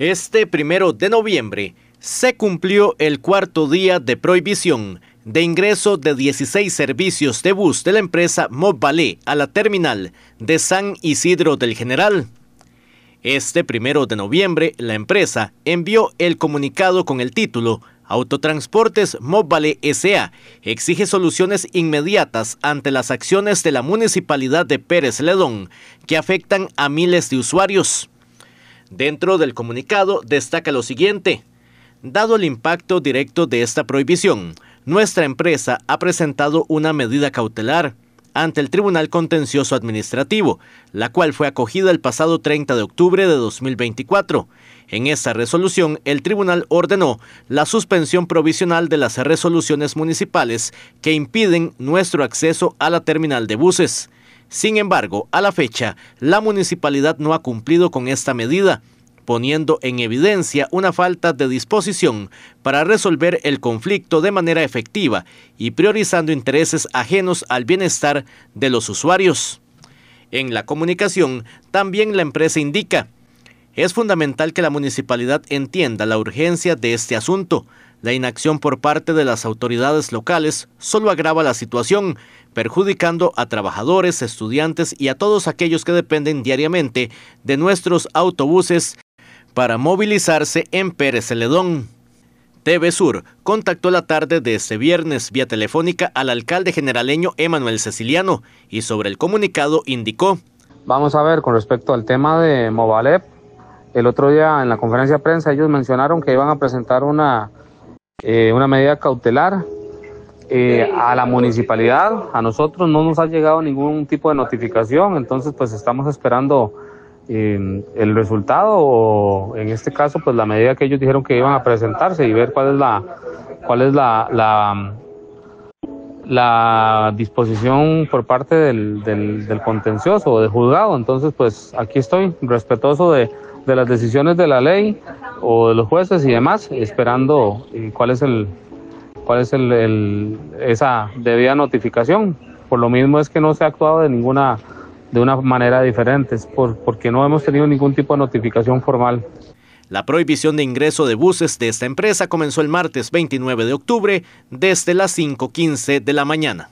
Este primero de noviembre se cumplió el cuarto día de prohibición de ingreso de 16 servicios de bus de la empresa Mobvalé a la terminal de San Isidro del General. Este primero de noviembre, la empresa envió el comunicado con el título Autotransportes Mobile S.A. exige soluciones inmediatas ante las acciones de la Municipalidad de Pérez Ledón que afectan a miles de usuarios. Dentro del comunicado destaca lo siguiente. Dado el impacto directo de esta prohibición, nuestra empresa ha presentado una medida cautelar ante el Tribunal Contencioso Administrativo, la cual fue acogida el pasado 30 de octubre de 2024. En esta resolución, el tribunal ordenó la suspensión provisional de las resoluciones municipales que impiden nuestro acceso a la terminal de buses. Sin embargo, a la fecha, la municipalidad no ha cumplido con esta medida, poniendo en evidencia una falta de disposición para resolver el conflicto de manera efectiva y priorizando intereses ajenos al bienestar de los usuarios. En la comunicación, también la empresa indica, es fundamental que la municipalidad entienda la urgencia de este asunto, la inacción por parte de las autoridades locales solo agrava la situación, perjudicando a trabajadores, estudiantes y a todos aquellos que dependen diariamente de nuestros autobuses para movilizarse en Pérez Celedón. TV Sur contactó la tarde de este viernes vía telefónica al alcalde generaleño Emanuel Ceciliano y sobre el comunicado indicó. Vamos a ver con respecto al tema de Movalep. El otro día en la conferencia de prensa ellos mencionaron que iban a presentar una eh, una medida cautelar. Eh, a la municipalidad, a nosotros no nos ha llegado ningún tipo de notificación, entonces pues estamos esperando em, el resultado o en este caso pues la medida que ellos dijeron que iban a presentarse y ver cuál es la cuál es la la, disposición por parte del, del, contencioso o del juzgado entonces pues aquí estoy respetuoso de, de las decisiones de la ley o de los jueces y demás, esperando eh, cuál es el cuál es el, el, esa debida notificación. Por lo mismo es que no se ha actuado de ninguna de una manera diferente, es por, porque no hemos tenido ningún tipo de notificación formal. La prohibición de ingreso de buses de esta empresa comenzó el martes 29 de octubre desde las 5.15 de la mañana.